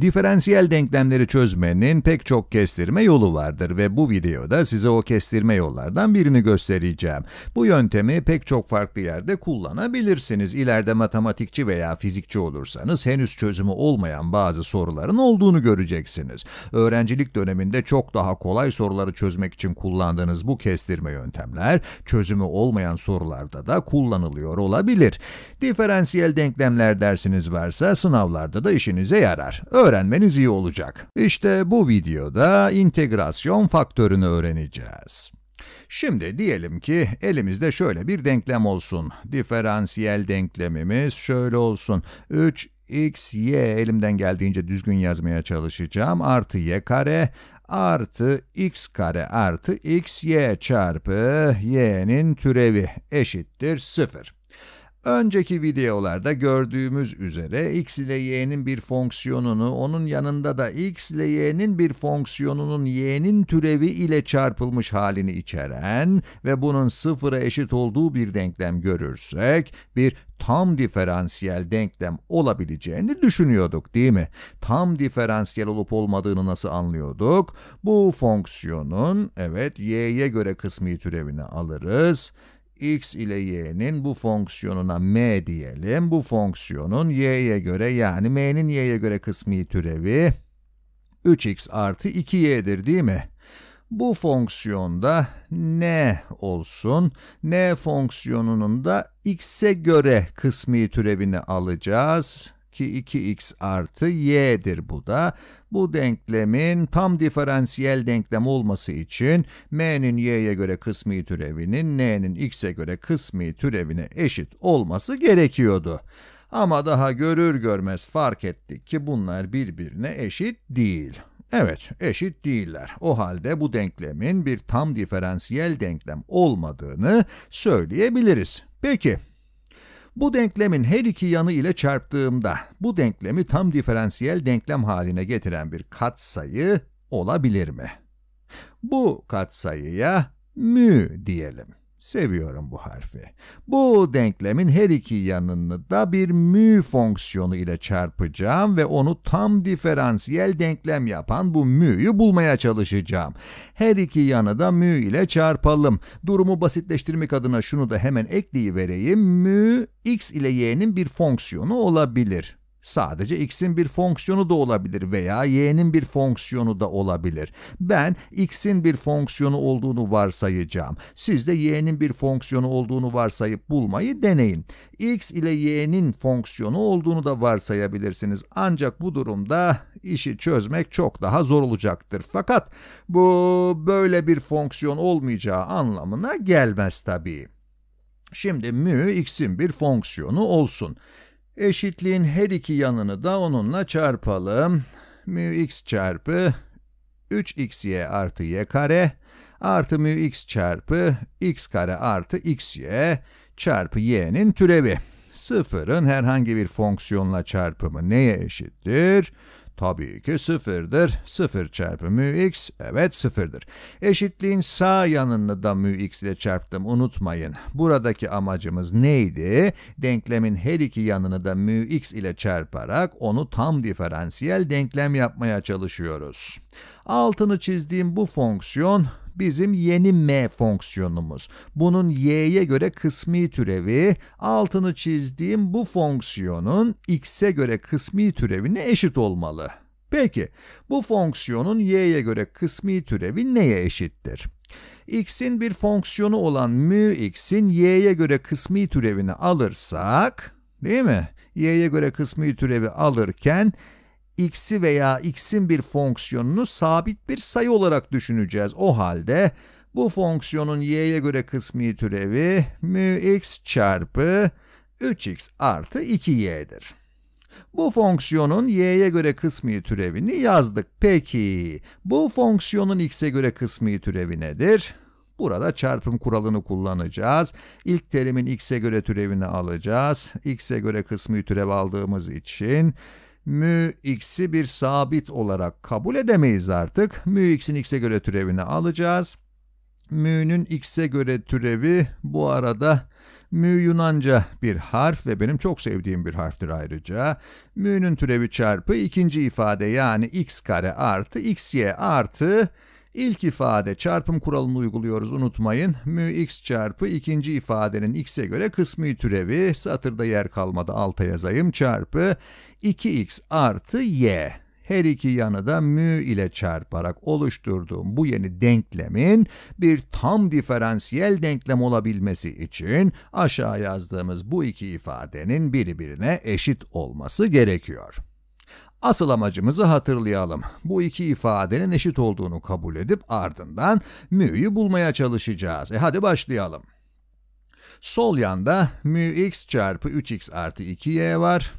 Diferansiyel denklemleri çözmenin pek çok kestirme yolu vardır ve bu videoda size o kestirme yollardan birini göstereceğim. Bu yöntemi pek çok farklı yerde kullanabilirsiniz. İleride matematikçi veya fizikçi olursanız henüz çözümü olmayan bazı soruların olduğunu göreceksiniz. Öğrencilik döneminde çok daha kolay soruları çözmek için kullandığınız bu kestirme yöntemler çözümü olmayan sorularda da kullanılıyor olabilir. Diferansiyel denklemler dersiniz varsa sınavlarda da işinize yarar öğrenmeniz iyi olacak. İşte bu videoda integrasyon faktörünü öğreneceğiz. Şimdi diyelim ki elimizde şöyle bir denklem olsun. Diferansiyel denklemimiz şöyle olsun. 3xy elimden geldiğince düzgün yazmaya çalışacağım. Artı y kare artı x kare artı xy çarpı y'nin türevi eşittir 0. Önceki videolarda gördüğümüz üzere x ile y'nin bir fonksiyonunu, onun yanında da x ile y'nin bir fonksiyonunun y'nin türevi ile çarpılmış halini içeren ve bunun sıfıra eşit olduğu bir denklem görürsek, bir tam diferansiyel denklem olabileceğini düşünüyorduk değil mi? Tam diferansiyel olup olmadığını nasıl anlıyorduk? Bu fonksiyonun, evet y'ye göre kısmi türevini alırız x ile y'nin bu fonksiyonuna m diyelim. Bu fonksiyonun y'ye göre yani m'nin y'ye göre kısmi türevi 3x artı 2y'dir değil mi? Bu fonksiyonda n olsun. n fonksiyonunun da x'e göre kısmi türevini alacağız ki 2x artı y'dir bu da. Bu denklemin tam diferansiyel denklem olması için m'nin y'ye göre kısmi türevinin n'nin x'e göre kısmi türevine eşit olması gerekiyordu. Ama daha görür görmez fark ettik ki bunlar birbirine eşit değil. Evet, eşit değiller. O halde bu denklemin bir tam diferansiyel denklem olmadığını söyleyebiliriz. Peki, bu denklemin her iki yanı ile çarptığımda bu denklemi tam diferansiyel denklem haline getiren bir katsayı olabilir mi? Bu katsayıya mü diyelim. Seviyorum bu harfi. Bu denklemin her iki yanını da bir mü fonksiyonu ile çarpacağım ve onu tam diferansiyel denklem yapan bu mü'yü bulmaya çalışacağım. Her iki yanı da mü ile çarpalım. Durumu basitleştirmek adına şunu da hemen ekleyivereyim. Mü x ile y'nin bir fonksiyonu olabilir. Sadece x'in bir fonksiyonu da olabilir veya y'nin bir fonksiyonu da olabilir. Ben x'in bir fonksiyonu olduğunu varsayacağım. Siz de y'nin bir fonksiyonu olduğunu varsayıp bulmayı deneyin. x ile y'nin fonksiyonu olduğunu da varsayabilirsiniz. Ancak bu durumda işi çözmek çok daha zor olacaktır. Fakat bu böyle bir fonksiyon olmayacağı anlamına gelmez tabii. Şimdi mü x'in bir fonksiyonu olsun. Eşitliğin her iki yanını da onunla çarpalım. Mü x çarpı 3xy artı y kare artı mü x çarpı x kare artı xy çarpı y'nin türevi. Sıfırın herhangi bir fonksiyonla çarpımı neye eşittir? Tabii ki sıfırdır. Sıfır çarpı mu x, evet sıfırdır. Eşitliğin sağ yanını da mu x ile çarptım, unutmayın. Buradaki amacımız neydi? Denklemin her iki yanını da mu x ile çarparak onu tam diferansiyel denklem yapmaya çalışıyoruz. Altını çizdiğim bu fonksiyon bizim yeni m fonksiyonumuz. Bunun y'ye göre kısmi türevi, altını çizdiğim bu fonksiyonun x'e göre kısmi türevine eşit olmalı. Peki, bu fonksiyonun y'ye göre kısmi türevi neye eşittir? x'in bir fonksiyonu olan mu x'in y'ye göre kısmi türevini alırsak, değil mi? y'ye göre kısmi türevi alırken x'i veya x'in bir fonksiyonunu sabit bir sayı olarak düşüneceğiz. O halde bu fonksiyonun y'ye göre kısmi türevi mu x çarpı 3x artı 2y'dir. Bu fonksiyonun y'ye göre kısmi türevini yazdık. Peki bu fonksiyonun x'e göre kısmi türevi nedir? Burada çarpım kuralını kullanacağız. İlk terimin x'e göre türevini alacağız. x'e göre kısmi türev aldığımız için mü x'i bir sabit olarak kabul edemeyiz artık. Mü x'in x'e göre türevini alacağız. Mü'nün x'e göre türevi bu arada mü Yunanca bir harf ve benim çok sevdiğim bir harftir ayrıca. Mü'nün türevi çarpı ikinci ifade yani x kare artı xy artı İlk ifade çarpım kuralını uyguluyoruz unutmayın. Mü x çarpı ikinci ifadenin x'e göre kısmi türevi satırda yer kalmadı alta yazayım çarpı 2x artı y. Her iki yanı da mü ile çarparak oluşturduğum bu yeni denklemin bir tam diferansiyel denklem olabilmesi için aşağı yazdığımız bu iki ifadenin birbirine eşit olması gerekiyor. Asıl amacımızı hatırlayalım. Bu iki ifadenin eşit olduğunu kabul edip ardından mü'yü bulmaya çalışacağız. E hadi başlayalım. Sol yanda mü x çarpı 3x artı 2y var.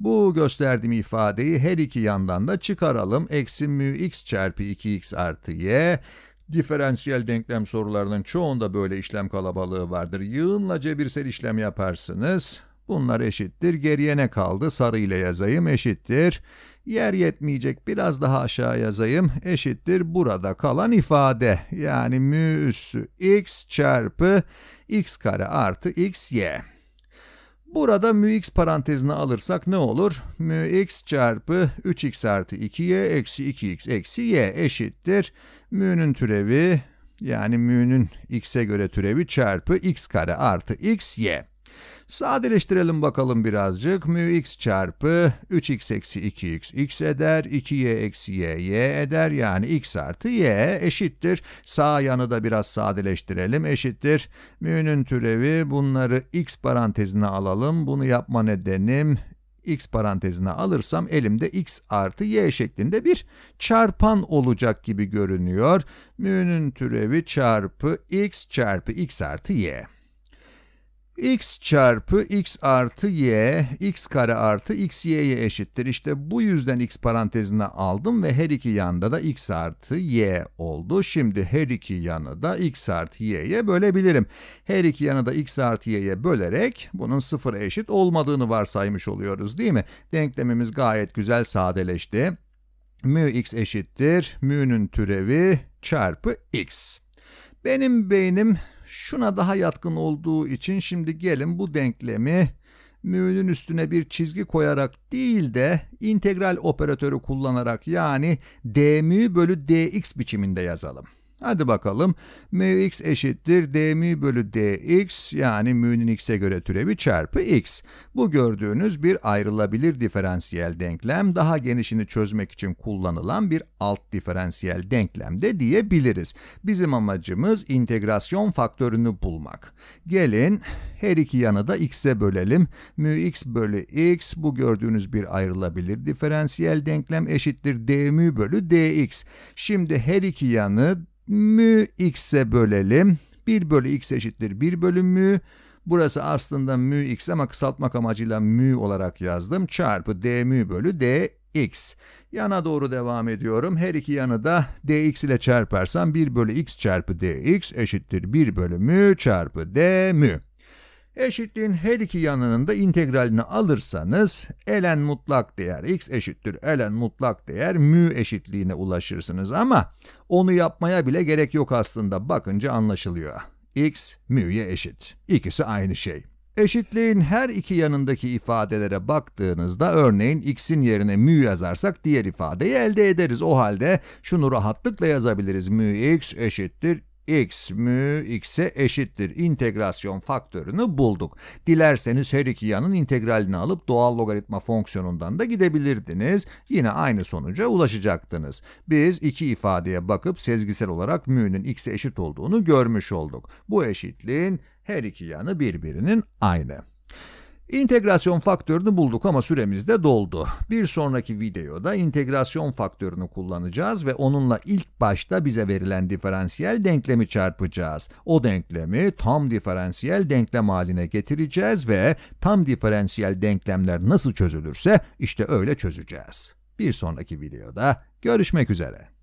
Bu gösterdiğim ifadeyi her iki yandan da çıkaralım. Eksi mü x çarpı 2x artı y. Diferansiyel denklem sorularının çoğunda böyle işlem kalabalığı vardır. Yığınla cebirsel işlem yaparsınız. Bunlar eşittir. Geriye ne kaldı? Sarı ile yazayım eşittir. Yer yetmeyecek biraz daha aşağı yazayım eşittir. Burada kalan ifade yani mü üssü x çarpı x kare artı x y. Burada mü x parantezine alırsak ne olur? Mü x çarpı 3x artı 2y eksi 2x eksi y eşittir. Mü'nün türevi yani mü'nün x'e göre türevi çarpı x kare artı x y. Sadeleştirelim bakalım birazcık. mu x çarpı 3x eksi 2x x eder. 2y eksi y y eder. Yani x artı y eşittir. Sağ yanı da biraz sadeleştirelim. Eşittir. Mu'nun türevi bunları x parantezine alalım. Bunu yapma nedenim x parantezine alırsam elimde x artı y şeklinde bir çarpan olacak gibi görünüyor. Mu'nun türevi çarpı x çarpı x artı y x çarpı x artı y, x kare artı x y'ye eşittir. İşte bu yüzden x parantezine aldım ve her iki yanda da x artı y oldu. Şimdi her iki yanı da x artı y'ye bölebilirim. Her iki yanı da x artı y'ye bölerek bunun sıfıra eşit olmadığını varsaymış oluyoruz değil mi? Denklemimiz gayet güzel sadeleşti. Mu x eşittir, mu'nun türevi çarpı x. Benim beynim şuna daha yatkın olduğu için şimdi gelin bu denklemi mü'nün üstüne bir çizgi koyarak değil de integral operatörü kullanarak yani d mü bölü dx biçiminde yazalım. Hadi bakalım mu x eşittir d mu bölü dx yani mu'nun x'e göre türevi çarpı x. Bu gördüğünüz bir ayrılabilir diferansiyel denklem daha genişini çözmek için kullanılan bir alt diferansiyel denklem de diyebiliriz. Bizim amacımız integrasyon faktörünü bulmak. Gelin her iki yanı da x'e bölelim. mu x bölü x bu gördüğünüz bir ayrılabilir diferansiyel denklem eşittir d mu bölü dx. Şimdi her iki yanı mü x'e bölelim. 1 bölü x eşittir 1 bölü mü. Burası aslında mü x ama kısaltmak amacıyla mü olarak yazdım. Çarpı d mü bölü d x. Yana doğru devam ediyorum. Her iki yanı da dx ile çarparsam 1 bölü x çarpı dx eşittir 1 bölü mü çarpı d mü. Eşitliğin her iki yanının da integralini alırsanız ln mutlak değer x eşittir ln mutlak değer mü eşitliğine ulaşırsınız ama onu yapmaya bile gerek yok aslında bakınca anlaşılıyor. x mü'ye eşit. İkisi aynı şey. Eşitliğin her iki yanındaki ifadelere baktığınızda örneğin x'in yerine mü yazarsak diğer ifadeyi elde ederiz. O halde şunu rahatlıkla yazabiliriz. mü x eşittir x mü x'e eşittir integrasyon faktörünü bulduk. Dilerseniz her iki yanın integralini alıp doğal logaritma fonksiyonundan da gidebilirdiniz. Yine aynı sonuca ulaşacaktınız. Biz iki ifadeye bakıp sezgisel olarak mü'nün x'e eşit olduğunu görmüş olduk. Bu eşitliğin her iki yanı birbirinin aynı. İntegrasyon faktörünü bulduk ama süremiz de doldu. Bir sonraki videoda integrasyon faktörünü kullanacağız ve onunla ilk başta bize verilen diferansiyel denklemi çarpacağız. O denklemi tam diferansiyel denklem haline getireceğiz ve tam diferansiyel denklemler nasıl çözülürse işte öyle çözeceğiz. Bir sonraki videoda görüşmek üzere.